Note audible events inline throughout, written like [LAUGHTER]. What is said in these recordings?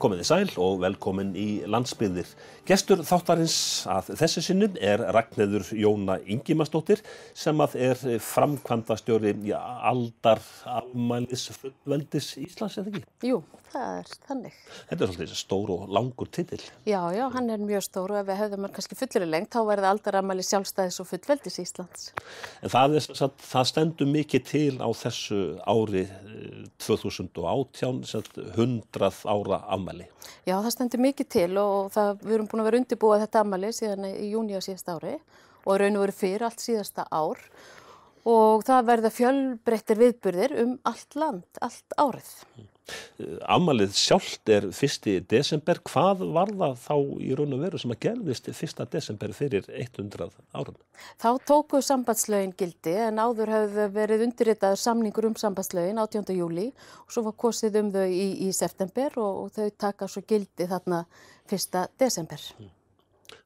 Komið þið sæl og velkomin í landsbyðir. Gestur þáttarins að þessu sinnum er Ragnæður Jóna Ingimastóttir sem að er framkvæmda stjóri í aldar afmælisföldveldis Íslands, eða ekki? Jú, það er þannig. Þetta er svolítið stór og langur titill. Já, já, hann er mjög stór og ef við höfðum hann kannski fullur í lengt þá væri það aldar afmæli sjálfstæðis og fullveldis Íslands. En það, er, það stendur mikið til á þessu ári 2018, eh, 100 ára afmæli ammali. Já, það stendur mikið til og það, við erum búin að vera undirbúað þetta ammali síðan í júni á síðasta ári og raun og veru fyrir allt síðasta ár og það verða fjölbreyttir viðburðir um allt land, allt árið. Mm. Amalið sjálft er fyrsti desember, hvað var það þá í raun og veru sem að gerðist fyrsta desember fyrir 100 árum? Þá tóku sambandslögin gildi en áður hafði verið undirritað samningur um sambandslögin 18. júli og svo var kosið um þau í, í september og, og þau taka svo gildi þarna fyrsta desember. Mm.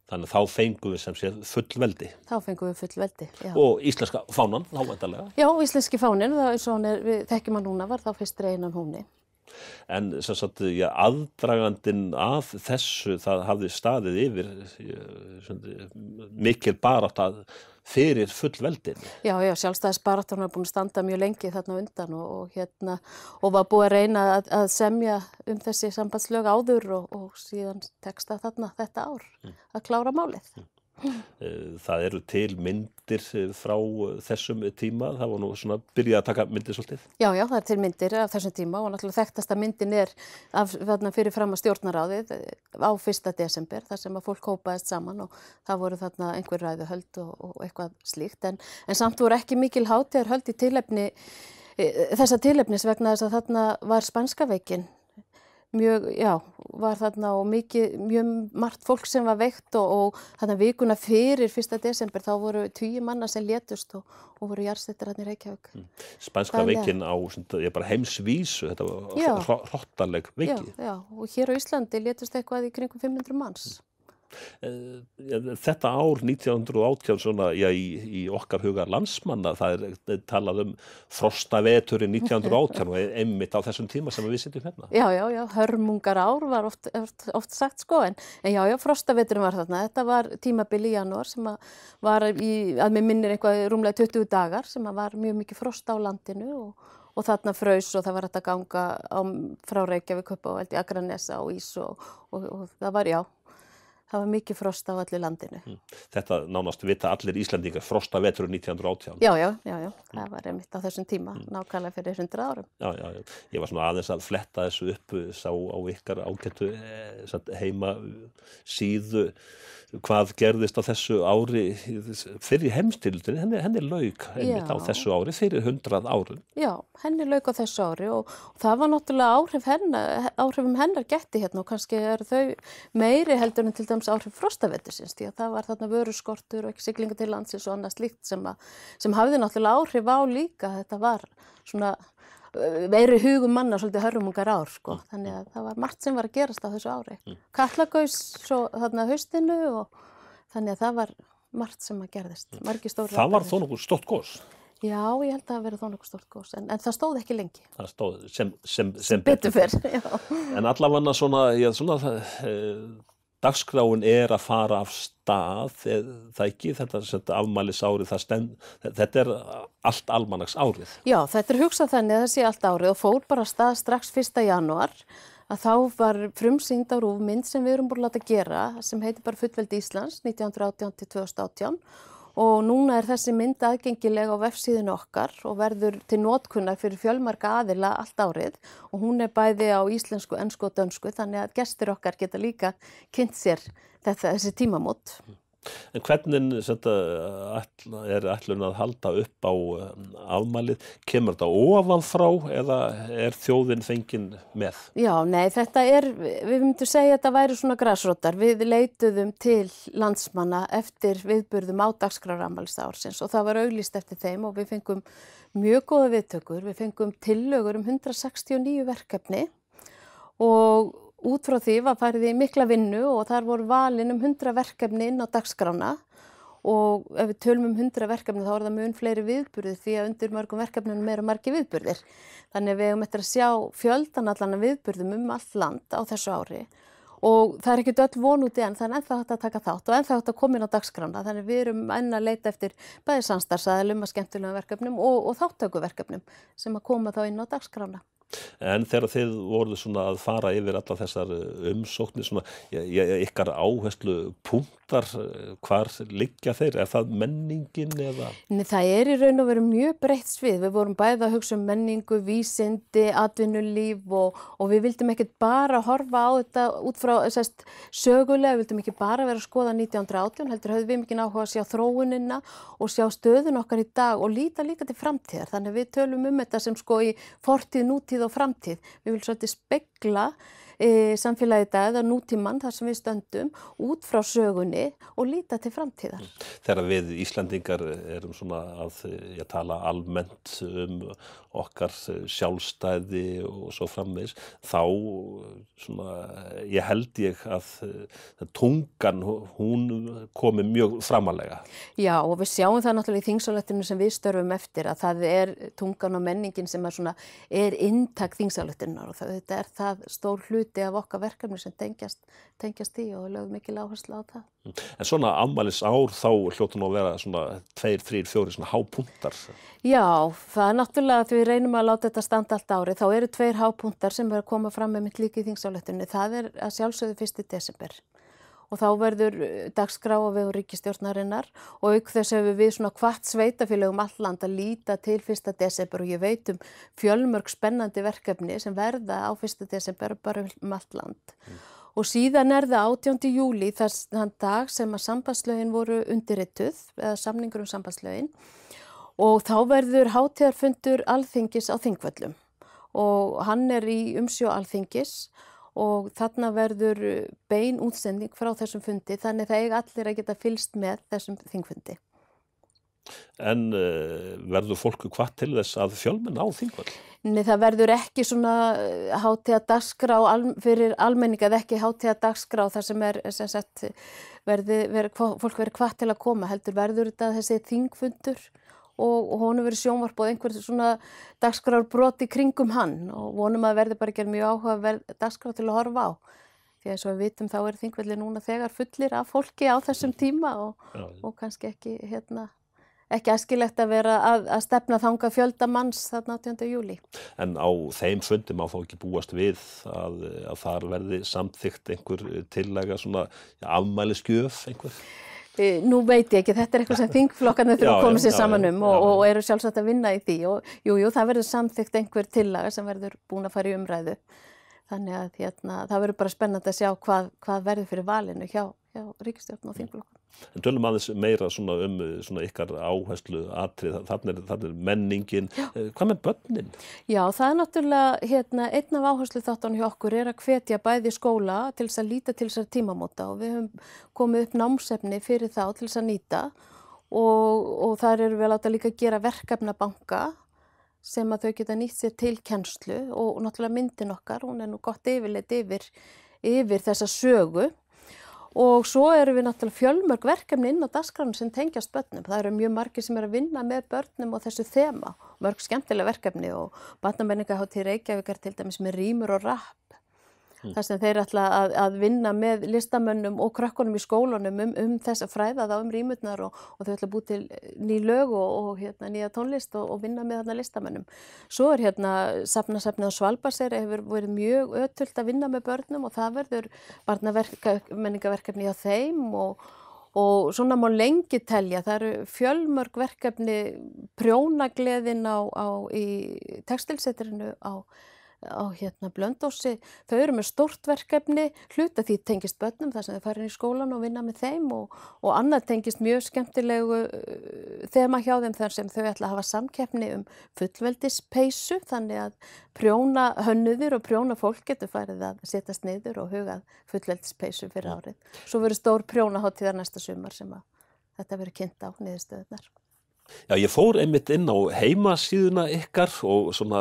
Þannig að þá fengum við sem sé fullveldi. Þá fengum við fullveldi, já. Og íslenska fánan, þá endalega. Já, íslenski fánin, það er svona, þekkjum að núna var þá fyrst reynan húnni. En sagt, já, aðdragandin að þessu það hafði staðið yfir eh, mikil barátt að fyrir fullveldin. Já, já, sjálfstæðisbaráttan var búin að standa mjög lengi þarna undan og, og, hérna, og var búin að reyna að, að semja um þessi sambandslög áður og, og síðan teksta þarna þetta ár mm. að klára málið. Mm. Eh, það eru til myndir eh, frá eh, þessum tíma það var nú svona byrjað að taka myndir svolítið Já, já, það er til myndir af þessum tíma og náttúrulega þekktasta myndin er af, fyrir fram að stjórnaráðið á fyrsta desember þar sem að fólk hópaðist saman og það voru þarna einhver ræðu höld og, og eitthvað slíkt en, en samt voru ekki mikil hátíðar höld í tilefni þessa tilefnis vegna þess að þarna var Spanskaveikin mjög, já, var þarna og mikið, mjög margt fólk sem var veikt og, og þarna vikuna fyrir fyrsta desember þá voru tíu manna sem letust og, og voru járstættir hann í Reykjavík. Mm. Spænska Þann veikin á, ég er bara heimsvísu, þetta var hróttaleg veiki. Já, já, og hér á Íslandi letust eitthvað í kringum 500 manns. Mm. Eh, eh, þetta ár 1918 svona, já, í, í okkar huga landsmanna það er eh, talað um frostaveturinn 1918 og emmitt á þessum tíma sem við sittum hérna. Já, já, já, hörmungar ár var oft, oft, oft sagt sko en já, já, frostaveturinn var þarna. Þetta var tímabil í janúar sem að var í, að mér minnir eitthvað rúmlega 20 dagar sem að var mjög mikið frost á landinu og Og þarna fraus og það var hægt að ganga á, frá Reykjavík upp á Akranesa og Ís og, og, og það var, já, það var mikið frost á allir landinu. Mm. Þetta nánast vita allir Íslandingar, frosta veturur 1918. Já, já, já, já. Mm. það var mitt á þessum tíma, mm. nákvæmlega fyrir 100 árum. Já, já, já, ég var svona aðeins að fletta þessu upp, eh, sá á ykkar ágættu eh, heima síðu, hvað gerðist á þessu ári fyrir heimstildinu, henni, henni lauk einmitt já. á þessu ári fyrir 100 árum. Já, henni lauk á þessu ári og, og það var náttúrulega áhrif hennar, áhrifum hennar getti hérna og kannski er þau meiri heldur en til dæmis samfélagsáhrif frostavettisins því að það var þarna vöruskortur og ekki siglingu til landsins og annað slíkt sem, sem hafði náttúrulega áhrif á líka þetta var svona veiri eh, hugum manna svolítið hörmungar ár sko. Mm. þannig að það var margt sem var að gerast á þessu ári mm. Kallagaus svo þarna haustinu og þannig að það var margt sem að gerðist mm. margi stóri Það var þó nokkuð stórt gós Já, ég held að það verið þó nokkuð stórt gós en, en það stóð ekki lengi Það stóð sem, sem, sem, sem betur fyrr [LAUGHS] En allavega svona, já, svona það, eh, dagskráin er að fara af stað eh, það er ekki þetta, þetta afmælis árið þetta er allt almanags árið Já, þetta er hugsað þannig að það sé allt árið og fór bara stað strax 1. januar að þá var frumsýnd á rúfmynd sem við erum búin að lata gera sem heiti bara Fullveldi Íslands 1918-2018 og núna er þessi mynd aðgengilega á vefsíðinu okkar og verður til nótkunna fyrir fjölmarka aðila allt árið og hún er bæði á íslensku, ennsku og dönsku þannig að gestur okkar geta líka kynnt sér þetta, þessi tímamót. En hvernig þetta, eh, er allun að halda upp á eh, afmælið? Kemur þetta ofan frá eða er þjóðin fengin með? Já, nei, þetta er, við myndum segja að þetta væri svona græsrótar. Við leituðum til landsmanna eftir viðburðum á dagskráramælistársins og það var auglist eftir þeim og við fengum mjög góða viðtökur. Við fengum tillögur um 169 verkefni og Út frá því var færið í mikla vinnu og þar voru valin um 100 verkefni inn á dagskrána og ef við tölum um 100 verkefni þá er það mjög fleiri viðburðir því að undir mörgum verkefnunum eru margi viðburðir. Þannig við höfum eftir að sjá fjöldan allan að viðburðum um allt land á þessu ári og það er ekkert öll von út í enn þannig ennþá hægt að taka þátt og ennþá hægt að koma inn á dagskrána þannig við erum enn að leita eftir bæðisanstarsaðilum að skemmtilega verkefnum og, og þáttökuverkefnum sem að koma þá inn á dagskrána. En þegar þið voruð svona að fara yfir alla þessar eh, umsóknir, svona, ykkar áherslu punktar, eh, hvar liggja þeir? Er það menningin eða? Nei, það er í raun og veru mjög breytt svið. Við vorum bæða að hugsa um menningu, vísindi, atvinnulíf og, og við vildum ekkert bara horfa á þetta út frá sest, sögulega, við vildum ekki bara vera að skoða 1918, heldur hafðum við mikið náhuga að sjá þróunina og sjá stöðun okkar í dag og líta líka til framtíðar. Þannig við tölum um þetta sem sko í fortíð nútíð fortíð og framtíð við viljum svolítið spegla e, samfélagi dag eða nútíman þar sem við stöndum út frá sögunni og líta til framtíðar. Þegar við Íslandingar erum svona að e, ég, tala almennt um okkar sjálfstæði og svo framvegs þá e, svona, ég held ég að e, tungan hún komi mjög framalega. Já og við sjáum það náttúrulega í þingsáletinu sem við störfum eftir að það er tungan og menningin sem er, er intak þingsáletinu og það, þetta er það stór hlut hluti af okkar verkefni sem tengjast, tengjast í og lögum mikil áherslu á það. Mm. En svona ammælis ár þá hljótu nú að vera svona tveir, þrýr, fjóri svona hápunktar? Já, það er náttúrulega því við reynum að láta þetta standa allt ári. Þá eru tveir hápunktar sem verður að koma fram með mitt líki í þingsáletunni. Það er að sjálfsögðu 1. desember og þá verður eh, dagskrá á vegum ríkistjórnarinnar og auk þess hefur við svona hvart sveitafélögum alland að líta til 1. desember og ég veit um fjölmörg spennandi verkefni sem verða á 1. desember bara um alland. Mm. Og síðan er það 18. júli þann dag sem að sambandslögin voru undirrituð eða samningur um sambandslögin og þá verður hátíðarfundur alþingis á þingvöllum og hann er í umsjó alþingis og og þarna verður eh, bein útsending frá þessum fundi þannig það eiga allir að geta fylst með þessum þingfundi. En uh, verður fólku hvað til þess að fjölmenn á þingvall? Nei það verður ekki svona eh, hátíða dagskrá fyrir almenning að ekki hátíða dagskrá þar sem er sem sagt verður, verður, fólk verður hvað til að koma heldur verður þetta þessi þingfundur og, og honum verið sjónvarp og einhver svona dagskráður broti kringum hann og vonum að verði bara ekki mjög áhuga dagskráð til að horfa á því að eins og við vitum þá er þingvelli núna þegar fullir af fólki á þessum tíma og, og kannski ekki hérna ekki aðskilegt að vera að, að stefna þanga fjöldamanns þarna 18. júli. En á þeim fundum á þá ekki búast við að, að þar verði samþygt einhver tillega svona ja, afmæliskjöf einhver? Eh, nú veit ég ekki, þetta er eitthvað sem þingflokkarnir þurfa að koma sér saman um já, og, og eru sjálfsagt að vinna í því og jújú, jú, það verður samþygt einhver tillaga sem verður búin að fara í umræðu þannig að hérna, það verður bara spennand að sjá hvað, hvað verður fyrir valinu hjá hjá ríkistjórn og mm. þingflokkum. En tölum aðeins meira svona um eh, svona ykkar áherslu atrið, þannig er, þann er menningin. Já. Eh, hvað með börnin? Já, það er náttúrulega hérna, einn af áherslu þáttan hjá okkur er að hvetja bæði skóla til þess að líta til þessar tímamóta og við höfum komið upp námsefni fyrir þá til þess að nýta og, og þar eru við að láta líka að gera verkefnabanka sem að þau geta nýtt sér til kennslu og náttúrulega myndin okkar, hún er nú gott yfirleitt yfir, yfir þessa sögu og svo eru við náttúrulega fjölmörg verkefni inn á dasgráðum sem tengjast börnum. Það eru mjög margi sem er að vinna með börnum og þessu þema, mörg skemmtilega verkefni og batnamenningahátti Reykjavíkar til dæmis með rýmur og rapp Mm. þar sem þeir ætla að, að vinna með listamönnum og krökkunum í skólunum um, um þess að fræða þá um rýmutnar og, og þau ætla að bú til eh, ný lög og, og hérna, nýja tónlist og, og vinna með þarna listamönnum. Svo er hérna safnasafnið á Svalbaseri hefur verið mjög ötult að vinna með börnum og það verður barnamenningaverkefni á þeim og Og svona má lengi telja, það eru fjölmörg verkefni prjónagleðin á, á, í textilsetturinu á á hérna blöndósi, þau eru með stort verkefni, hluta því tengist börnum þar sem þau farin í skólan og vinna með þeim og, og annað tengist mjög skemmtilegu uh, þema hjá þeim þar sem þau ætla að hafa samkeppni um fullveldispeisu þannig að prjóna hönnuður og prjóna fólk getur farið að setjast niður og hugað fullveldispeisu fyrir mm. árið. Svo verður stór prjónaháttíðar næsta sumar sem að þetta verður kynnt á niðurstöðunar. Já, ég fór einmitt inn á heimasíðuna ykkar og svona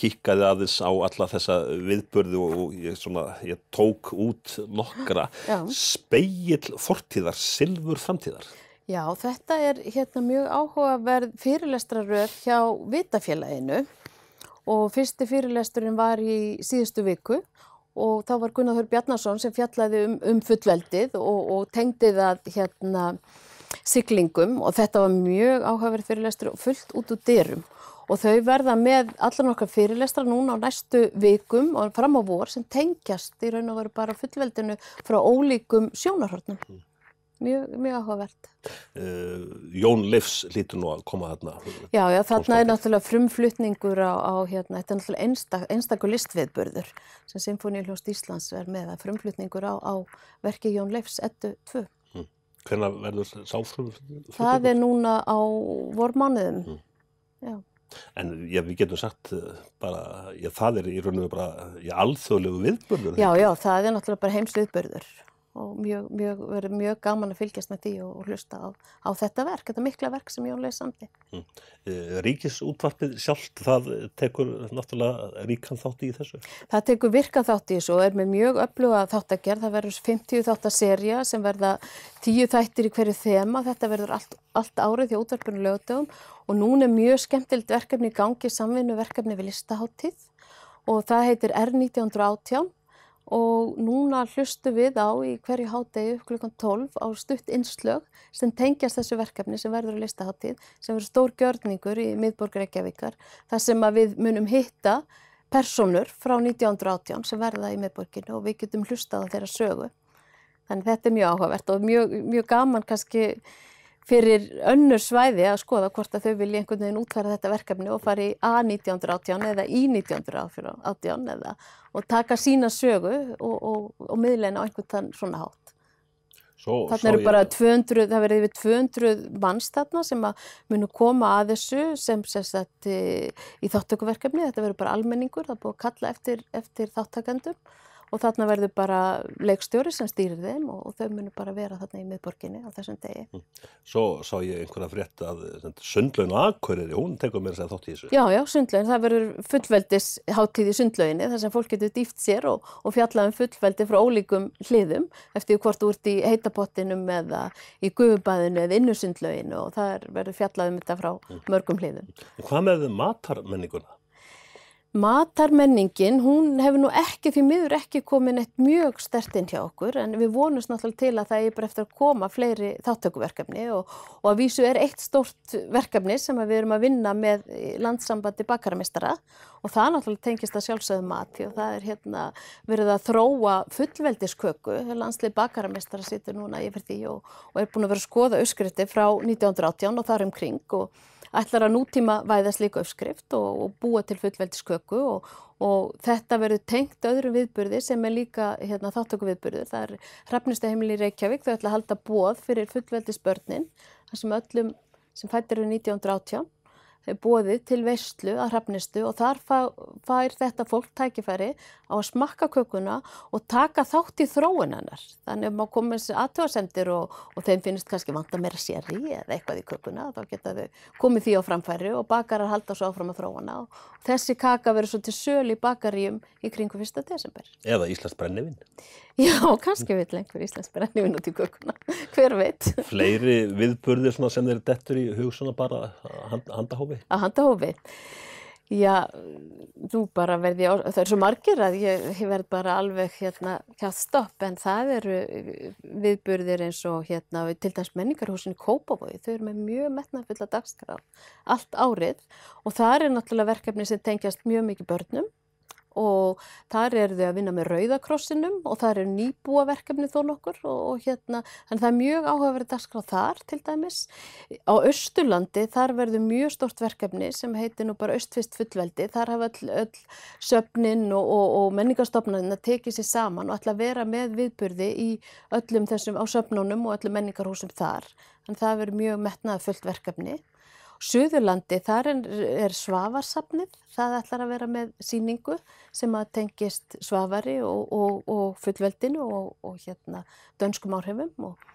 kíkaði aðeins á alla þessa viðbörðu og ég, svona, ég tók út nokkra speigil fortíðar, silfur framtíðar. Já, þetta er hérna mjög áhugaverð fyrirlestraröð hjá Vitafélaginu og fyrsti fyrirlesturinn var í síðustu viku og þá var Gunnar Hör Bjarnason sem fjallaði um, um fullveldið og, og tengdi það hérna siglingum og þetta var mjög áhugaverð fyrirlestur og fullt út úr dyrum og þau verða með allan okkar fyrirlestra núna á næstu vikum og fram á vor sem tengjast í raun og veru bara fullveldinu frá ólíkum sjónarhörnum. Mjög, mjög áhugavert. Uh, Jón Leifs lítur nú að koma þarna. Já, já þarna er náttúrulega frumflutningur á, á hérna, þetta er náttúrulega einstak, einstakur listviðbörður sem Sinfoníuhljóst Íslands er með að frumflutningur á, á verki Jón Leifs 1-2. Hvernig verður sáfrum? Það er núna á vormánuðum, mm. já. En já, við getum sagt eh, bara, já það er í rauninu bara, já alþjóðlegu viðbörður. Já, já, það er náttúrulega bara heimsviðbörður og mjög, mjög, verið mjög gaman að fylgjast með því og, og hlusta á, á þetta verk, þetta mikla verk sem Jón Leif samti. Mm. Eh, ríkisútvarpið sjálft, það tekur náttúrulega ríkan þátti í þessu? Það tekur virkan þátti í þessu og er með mjög öfluga þáttagerð, það verður 50 þáttaserja sem verða 10 þættir í hverju þema, þetta verður allt, allt árið því útvarpinu lögdöfum og núna er mjög skemmtild verkefni í gangi samvinnu verkefni við listaháttíð og það heitir R1918 og núna hlustu við á í hverju hádegi klukkan 12 á stutt innslög sem tengjast þessu verkefni sem verður á listaháttíð sem verður stór gjörningur í miðborgur Reykjavíkar þar sem við munum hitta personur frá 1918 sem verða í miðborginu og við getum hlustað á þeirra sögu. Þannig þetta er mjög áhugavert og mjög, mjög gaman kannski fyrir önnur svæði að skoða hvort að þau vilja einhvern veginn útfæra þetta verkefni og fara í A1918 eða I1918 eða og taka sína sögu og, og, og miðleina á einhvern þann svona hátt. Svo, þannig eru bara 200, það verið við 200 manns þarna sem að munu koma að þessu sem sérstætt í þáttökuverkefni, þetta verið bara almenningur, það er búið að kalla eftir, eftir þáttakendum og þarna verður bara leikstjóri sem stýrir þeim og, og þau munir bara vera þarna í miðborginni á þessum degi. Mm. Svo sá ég einhverja frétt að sundlaun og akkurir, hún tekur mér sér þátt í þessu. Já, já, sundlaun, það verður fullveldis háttíð í sundlaunni þar sem fólk getur dýft sér og, og fjallað um fullveldi frá ólíkum hliðum eftir hvort þú ert í heitapottinum eða í guðubæðinu eða innusundlaun og það verður fjallað um þetta frá mm. mörgum hliðum. En hvað með matarmenninguna? Matarmenningin, hún hefur nú ekki því miður ekki komin eitt mjög stertinn hjá okkur en við vonumst náttúrulega til að það er bara eftir að koma fleiri þáttökuverkefni og, og að vísu er eitt stort verkefni sem við erum að vinna með landsambandi bakarmestara og það náttúrulega tengist að sjálfsögðu mati og það er hérna verið að þróa fullveldisköku, landslið bakarmestara situr núna yfir því og, og er búin að vera að skoða öskriti frá 1918 og þar umkring og ætlar að nútíma væða slíku uppskrift og, og búa til fullveldisköku og, og þetta verður tengt öðru viðbyrði sem er líka hérna, þáttöku viðbyrður. Það er Hrafnistaheimil í Reykjavík, þau ætla að halda bóð fyrir fullveldisbörnin þar sem öllum sem fættir um 1918 bóðið til veistlu að hrafnistu og þar fær þetta fólk tækifæri á að smakka kökuna og taka þátt í þróunannar. Þannig að maður komið sér aðtöðasendir og, og þeim finnist kannski vanta meira séri eða eitthvað í kökuna. Þá geta þau komið því á framfæri og bakarar halda svo áfram að þróuna og þessi kaka verður svo til söl í bakaríum í kringu 1. desember. Eða Íslands brennivinn. Já, kannski vil lengur Íslands brennivinn út í kökuna. Hver veit? Fleiri viðburðir sem þeir dettur í hugsunna bara handahófi handahófi. Að handahófi. Já, þú bara verði, það er svo margir að ég, ég verð bara alveg hérna kjáttstopp en það eru eh, viðburðir eins og hérna til dæms menningarhúsin í Kópavogi, þau eru með mjög metnafulla dagskraf allt árið og það er náttúrulega verkefni sem tengjast mjög mikið börnum og þar eru þau að vinna með rauðakrossinum og þar eru nýbúaverkefni þó nokkur og, og hérna þannig það er mjög áhugaverðið að skrá þar til dæmis. Á Östurlandi þar verður mjög stort verkefni sem heitir nú bara Östfist fullveldi þar hafa öll, öll söpnin og, og, og menningarstofnarinn að tekið sér saman og ætla að vera með viðburði í öllum þessum á söpnunum og öllum menningarhúsum þar þannig það verður mjög metnaða fullt verkefni Suðurlandi, þar er Svavarsafnið, það ætlar að vera með síningu sem að tengist Svavari og, og, og fullveldinu og, og hérna dönskum áhrifum og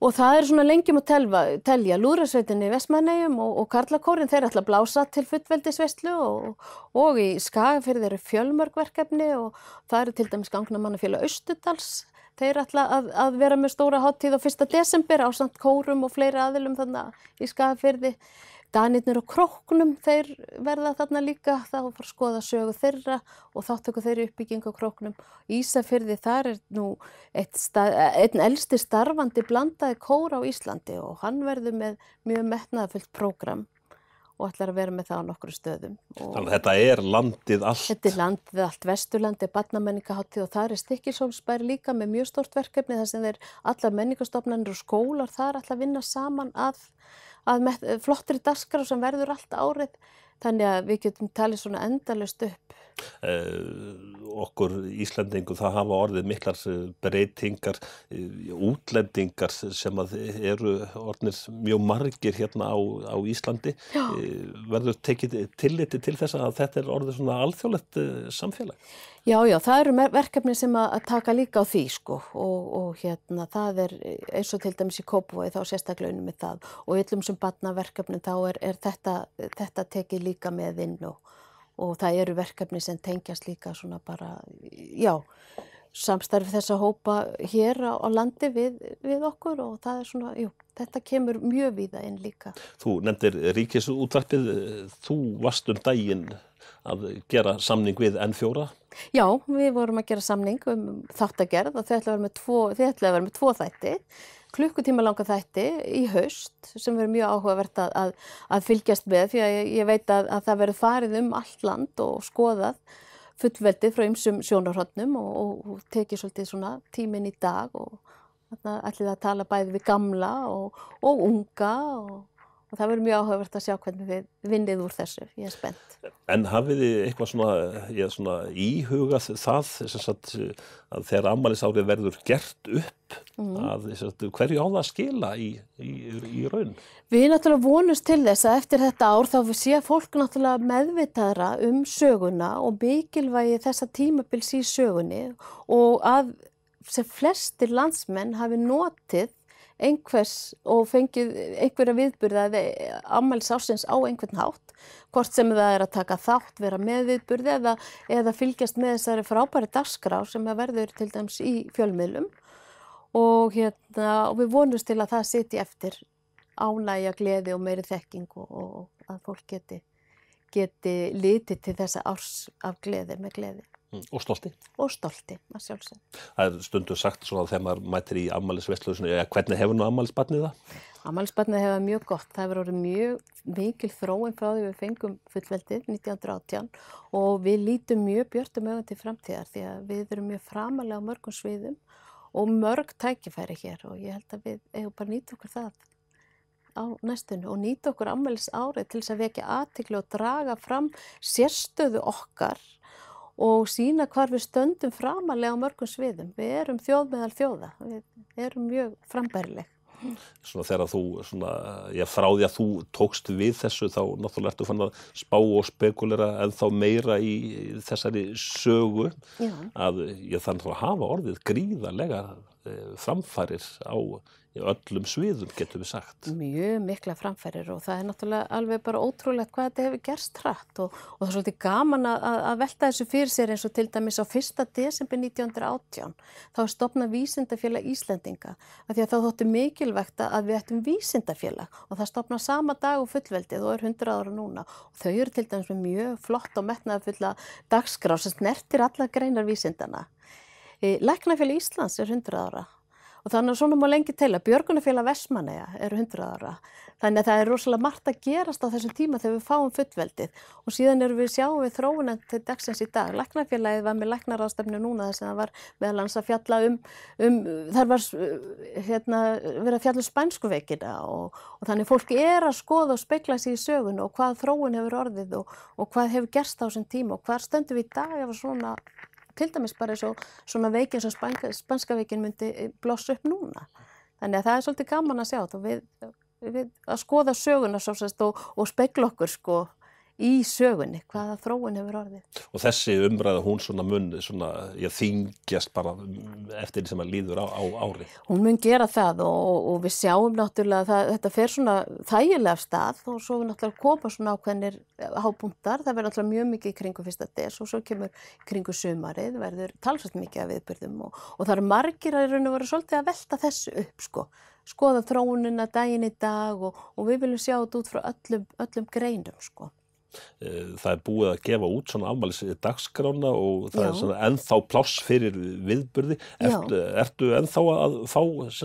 Og það er svona lengjum að telva, telja lúðræsveitinni í Vestmannhegjum og, og Karlakórin, þeir ætla að blása til fullveldisvestlu og, og í Skagafyrði eru fjölmörgverkefni og það eru til dæmis gangna mannafjöla Östudals, þeir ætla að, að vera með stóra háttíð á 1. desember á samt kórum og fleiri aðilum þannig í Skagafyrði. Danirnir og króknum, þeir verða þarna líka, þá fara að skoða sögu þeirra og þáttöku þeirri uppbygging á króknum. Ísafyrði þar er nú einn elsti starfandi blandaði kór á Íslandi og hann verður með mjög metnaðafullt prógram og ætlar að vera með það á nokkru stöðum. Og Þannig að þetta er landið allt? Þetta er landið allt, Vesturlandi, Badnamenningaháttið og það er Stikkisólsbær líka með mjög stort verkefni þar sem þeir allar menningastofnanir og skólar þar allar vinna saman að að eh, flottri daskar sem verður allt árið þannig að við getum talið svona endalust upp Eh, okkur Íslandingu það hafa orðið miklar eh, breytingar eh, útlendingar sem eru orðnir mjög margir hérna á, á Íslandi Já. verður tekið tilliti til þess að þetta er orðið svona alþjóðlegt samfélag Já, já, það eru verkefni sem að taka líka á því sko og, og hérna það er eins og til dæmis í Kópavogi þá sérstaklaunum með það og yllum sem batna verkefni þá er, er þetta, þetta tekið líka með inn og, og það eru verkefni sem tengjast líka svona bara, já, samstarfi þess að hópa hér á, á landi við, við okkur og það er svona, jú, þetta kemur mjög viða inn líka. Þú nefndir ríkisútvarpið, þú varst um daginn að gera samning við N4? Já, við vorum að gera samning um þáttagerð og þið ætlaði að vera með tvo, ætla með tvo þætti klukkutíma langa þætti í haust sem verður mjög áhugavert að, að, að fylgjast með því að ég, ég veit að, að það verður farið um allt land og skoðað fullveldið frá ymsum sjónarhóttnum og, og, og tekið svolítið svona tímin í dag og allir að tala bæði við gamla og, og unga og og það verður mjög áhugavert að sjá hvernig við vinnið úr þessu, ég er spennt. En hafið þið eitthvað svona, svona íhugað það sagt, að þegar ammaliðsárið verður gert upp, mm. að, sagt, hverju á það skila í, í, í raun? Við náttúrulega vonumst til þess að eftir þetta ár þá sé fólk náttúrulega meðvitaðra um söguna og mikilvægi þessa tímabils í sögunni og að sem flestir landsmenn hafi notið einhvers og fengið einhverja viðburða eða ammælis ásins á einhvern hátt hvort sem það er að taka þátt, vera með viðburði eða, eða fylgjast með þessari frábæri dagskrá sem verður til dæms í fjölmiðlum og, hérna, og við vonumst til að það siti eftir ánægja, gleði og meiri þekking og, og að fólk geti geti litið til þessa árs af gleði með gleði. Mm. Og stolti. Og stolti, að sjálfsög. Það er stundu sagt svona þegar maður mætir í afmælisvesluðu, ja, eh, hvernig hefur nú afmælisbarnið það? Afmælisbarnið hefur mjög gott. Það hefur orðið mjög mikil þróin frá því við fengum fullveldið 1918 og við lítum mjög björnum öðan til framtíðar því að við erum mjög framalega á mörgum sviðum og mörg tækifæri hér og ég held að við hefur bara nýtt okkur það á næstunni og nýtt okkur afmælis árið til þess að vekja aðtiklu og draga fram sérstöðu okkar og sína hvar við stöndum framalega á mörgum sviðum. Við erum þjóð meðal þjóða, við erum mjög frambærileg. Svona þegar þú, svona, já frá því að þú tókst við þessu þá náttúrulega ertu fann að spá og spekulera en þá meira í þessari sögu já. að ég þannig að hafa orðið gríðarlega eh, framfærir á í öllum sviðum getum við sagt. Mjög mikla framferðir og það er náttúrulega alveg bara ótrúlegt hvað þetta hefur gerst hratt og, og það er svolítið gaman að, að velta þessu fyrir sér eins og til dæmis á 1. desember 1918 þá er stopnað vísindafélag Íslendinga af því að þá þóttu mikilvægt að við ættum vísindafélag og það stopnað sama dag og fullveldið og er 100 ára núna og þau eru til dæmis með mjög flott og metnaðafulla dagskrá sem snertir alla greinar vísindana. Eh, Læknafélag Íslands er 100 ára og þannig að svona má lengi teila. Björgunafélag Vesmanega er 100 ára þannig að það er rosalega margt að gerast á þessum tíma þegar við fáum fullveldið og síðan erum við sjáum við þróunan til dagsins í dag. Læknafélagið var með læknaráðstefnu núna þess að það var meðal hans að fjalla um, um þar var eh, hérna, verið að fjalla um spænskuveikina og, og þannig fólk er að skoða og speikla sér í sögun og hvað þróun hefur orðið og, og hvað hefur gerst á þessum tíma og hvað stöndum við í dag ef svona til dæmis bara svo, svona veiki eins og spanska, spanska veikin myndi eh, blossa upp núna. Þannig að það er svolítið gaman að sjá, við, við, að skoða söguna svo, og, og spegla okkur sko í sögunni, hvaða þróun hefur orðið. Og þessi umræða, hún svona mun, svona, ég þingjast bara eftir því sem að líður á, á ári. Hún mun gera það og, og við sjáum náttúrulega að þetta fer svona þægilega stað og svo við náttúrulega koma svona ákveðnir eh, hábúndar, það verður náttúrulega mjög mikið kringu fyrsta des og svo kemur kringu sömarið, verður talsvægt mikið að viðbyrðum og, og það eru margir að raun og vera svolítið að velta þessu upp sko skoða þróunina daginn í dag og, og við viljum sjá þetta út frá öllum, öllum greinum sko. Eh, það er búið að gefa út svona afmælis dagskrána og það Já. er svona ennþá pláss fyrir viðbyrði Ert, ertu ennþá að fá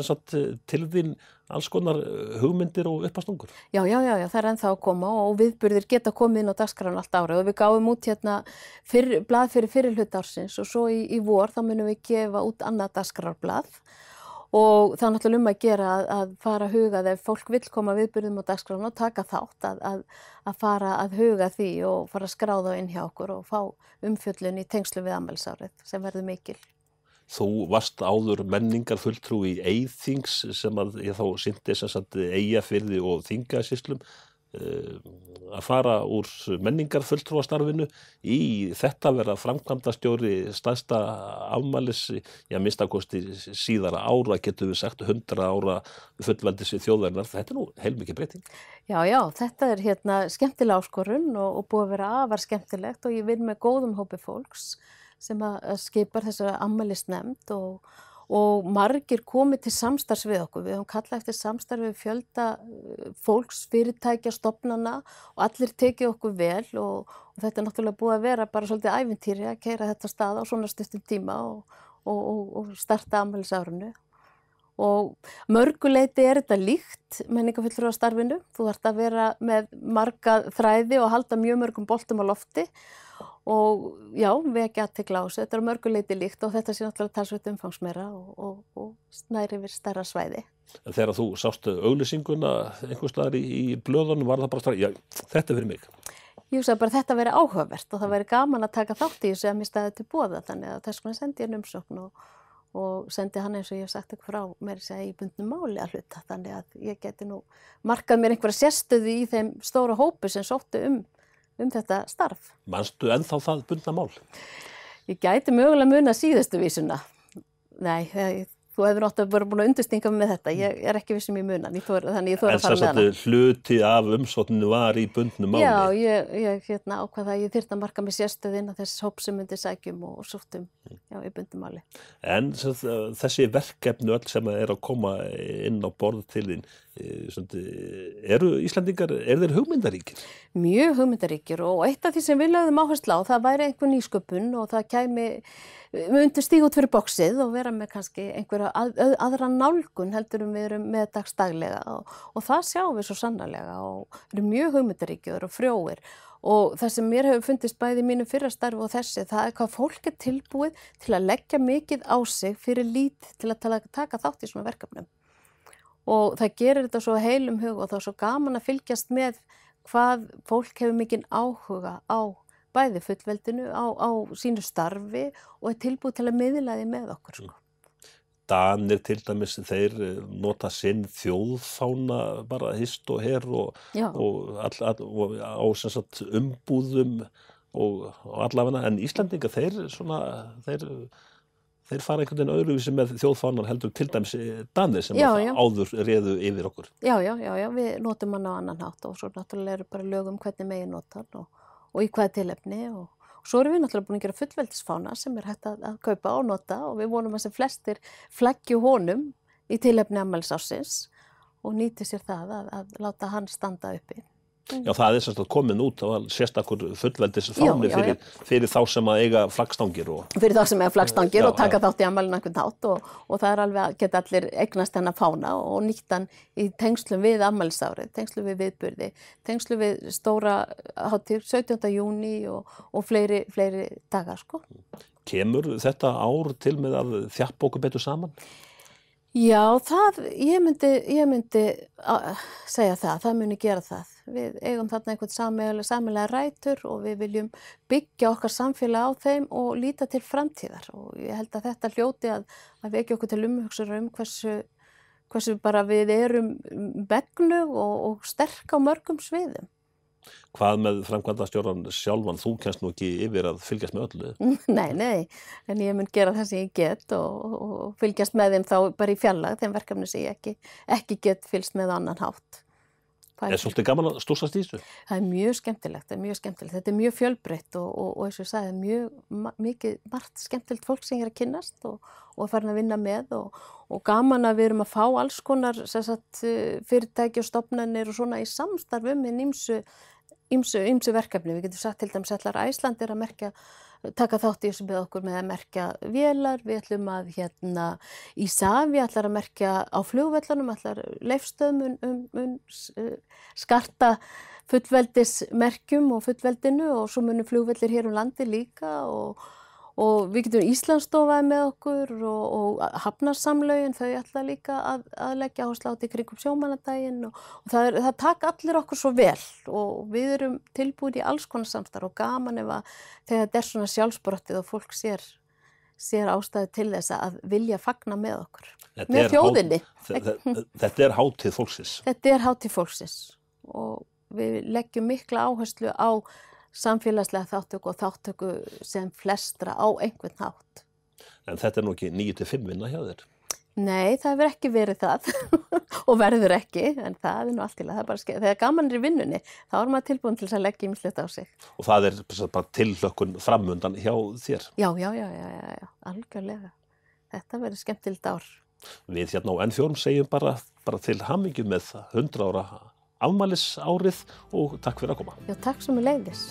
sagt, til þín alls konar eh, hugmyndir og uppastungur? Já, já, já, já, það er ennþá að koma og viðbyrðir geta komið inn á dagskræðan allt árið og við gáum út hérna fyrr, blað fyrir fyrirlut ársins og svo í, í vor þá munum við gefa út annað dagskræðarblað Og það er náttúrulega um að gera að, að fara að huga þegar fólk vil koma viðbyrðum á dagskrána og taka þátt að, að, að fara að huga því og fara að skráða inn hjá okkur og fá umfjöllun í tengslu við ammælsárið sem verður mikil. Þú varst áður menningar fulltrú í eigþings sem að ég þá syndi þess að eigja fyrði og þingasíslum að fara úr menningarfulltrúastarfinu í þetta vera framkvæmda stjóri staðsta afmælis já, minnstakosti síðara ára getur við sagt 100 ára fullveldis í þjóðverðinar, þetta er nú heilmikið breyting. Já, já, þetta er hérna skemmtilega áskorun og, og búið að vera afar skemmtilegt og ég vinn með góðum hópi fólks sem að skipar þessara afmælisnefnd og og margir komið til samstarfs við okkur. Við höfum kallað eftir samstarfið fjölda eh, fólks, fyrirtækja, stopnana og allir tekið okkur vel og, og þetta er náttúrulega búið að vera bara svolítið æfintýri að keira þetta stað á svona styrtum tíma og, og, og starta amhælisárunu. Og mörguleiti er þetta líkt menningafyllur á starfinu. Þú þarf að vera með marga þræði og halda mjög mörgum boltum á lofti og og já, vekja aðtegla á þessu. Þetta er mörguleiti líkt og þetta sé náttúrulega talsveit umfangsmera og, og, og snæri við stærra svæði. En þegar þú sástu auglýsinguna einhvers staðar í, í blöðunum var það bara strax, já, þetta verið mig. Ég hugsaði bara þetta verið áhugavert og það verið gaman að taka þátt í þessu að mér staði til bóða þannig að þess vegna sendi ég en umsókn og, og sendi hann eins og ég hef sagt eitthvað frá mér sem ég bundið máli að hluta þannig að ég geti nú markað mér einhverja sérstöðu í þeim stóra hópu sem sóttu um um þetta starf. Manstu ennþá það bundna mál? Ég gæti mögulega mun að síðastu vísuna. Nei, ég, þú hefur náttúrulega bara búin að undustinga með þetta. Ég er ekki við sem um ég munan, ég þor, þannig ég þóra að fara með hana. En þess að hluti af umsotninu var í bundnu máli? Já, ég, ég hérna, ákvaða að ég þyrta að marka mig sérstöðin að þess hóp sem myndi sækjum og, og sóttum um. já, í bundnu máli. En þessi verkefnu öll sem er að koma inn á borðu til þín, Eh, eh, eru Íslandingar, er þeir hugmyndaríkir? Mjög hugmyndaríkir og eitt af því sem við laðum áherslu á það væri einhver nýsköpun og það kæmi við eh, undir stíg út fyrir bóksið og vera með kannski einhverja að, aðra nálgun heldur um við erum með dagstaglega og, og það sjáum við svo sannarlega og eru mjög hugmyndaríkir og frjóir og það sem mér hefur fundist bæði mínu fyrrastarfi og þessi það er hvað fólk er tilbúið til að leggja mikið á sig fyrir lít til að taka þátt í svona verkefnum og það gerir þetta svo heilum hug og þá er svo gaman að fylgjast með hvað fólk hefur mikinn áhuga á bæði fullveldinu, á, á sínu starfi og er tilbúið til að miðlaði með okkur. Sko. Danir til dæmis, þeir eh, nota sinn þjóðfána bara hist og herr og, og, og á sagt, umbúðum og, og allafina en Íslandinga þeir, svona, þeir þeir fara einhvern veginn öðruvísi með þjóðfánar heldur til dæmis eh, danir sem já, já. áður reðu yfir okkur. Já, já, já, já, við notum hann á annan hátt og svo náttúrulega eru bara lögum hvernig megin notan og, og í hvaða tilefni og, og svo erum við náttúrulega búin að gera fullveldisfána sem er hægt að, að kaupa og nota og við vonum að sem flestir flaggju honum í tilefni ammælsássins og nýti sér það að, að láta hann standa uppi. Já, það er sérstaklega komin út, það var sérstaklega fullveldis fáni fyrir, fyrir þá sem að eiga flaggstangir og... Fyrir þá sem eiga flaggstangir og taka já. þátt í amalinn einhvern tát og, og það er alveg að geta allir eignast henn að fána og nýttan í tengslum við amalinsárið, tengslum við viðbyrði, tengslum við stóra hátir 17. júni og, og fleiri, fleiri dagar, sko. Kemur þetta ár til með að þjapp okkur betur saman? Já, það, ég myndi, ég myndi segja það, það muni gera það við eigum þarna einhvern samilega rætur og við viljum byggja okkar samfélag á þeim og líta til framtíðar og ég held að þetta hljóti að, að við ekki okkur til umhugsaður um hversu, hversu bara við erum begnu og, og sterk á mörgum sviðum. Hvað með framkvæmdastjóran sjálfan, þú kennst nú ekki yfir að fylgjast með öllu? [LAUGHS] Nei, nei, en ég mun gera það sem ég get og, og fylgjast með þeim þá bara í fjallag, þeim verkefni sem ég ekki, ekki get fylgst með annan hátt. Það er svolítið gaman að stúsast í þessu? Það er mjög skemmtilegt, það er mjög skemmtilegt. Þetta er mjög fjölbreytt og, og, og eins og ég sagði, mjög mikið margt skemmtilegt fólk sem ég er að kynast og, og farin að vinna með og gaman að við erum að fá alls konar sagt, eh, fyrirtæki og stopnarnir og svona í samstarfu um með nýmsu verkefni. Við getum sagt til dæmis allar Æsland er að merkja taka þátt í þessu með okkur með að merkja vélar, við ætlum að hérna í Savi ætlar að merkja á fljóðvellanum, ætlar leifstöðum um, um, eh, um skarta fullveldismerkjum og fullveldinu og svo munum fljóðvellir hér um landi líka og og við getum Íslandsstofaði með okkur og, og hafnarsamlaugin þau alltaf líka að, að leggja ásláti kringum sjómanandaginn og, og það, er, það takk allir okkur svo vel og við erum tilbúin í alls konar samstarf og gaman ef að þegar þetta er svona sjálfsbrottið og fólk sér, sér ástæði til þess að vilja fagna með okkur, þetta með þjóðinni. Þetta er hátíð fólksins. Þetta er hátíð fólksins og við leggjum mikla áherslu á samfélagslega þáttöku og þáttöku sem flestra á einhvern hátt. En þetta er nú ekki 9-5 vinna hjá þér? Nei, það hefur ekki verið það [LAUGHS] og verður ekki, en það er nú allt til að það er bara skeið. Þegar gaman er í vinnunni, þá er maður tilbúin til þess að leggja ímslut á sig. Og það er bara tillökkun framundan hjá þér? Já, já, já, já, já, já. algjörlega. Þetta verður skemmtilegt ár. Við hérna á N4 segjum bara, bara til hamingjum með 100 ára afmælisárið og takk fyrir að koma. Já, takk sem er leiðis.